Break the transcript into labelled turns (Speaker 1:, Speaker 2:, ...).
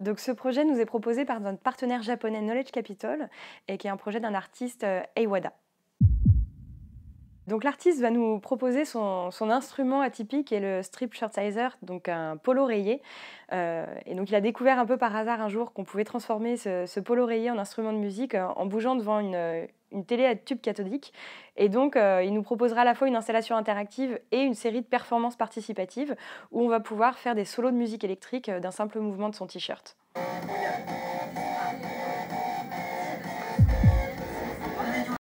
Speaker 1: Donc ce projet nous est proposé par notre partenaire japonais Knowledge Capital et qui est un projet d'un artiste Eiwada. Euh, donc l'artiste va nous proposer son, instrument atypique et le strip shirtizer, donc un polo rayé. Euh, et donc il a découvert un peu par hasard un jour qu'on pouvait transformer ce, polo rayé en instrument de musique euh, en bougeant devant une, télé à tube cathodique. Et donc euh, il nous proposera à la fois une installation interactive et une série de performances participatives où on va pouvoir faire des solos de musique électrique d'un simple mouvement de son t-shirt.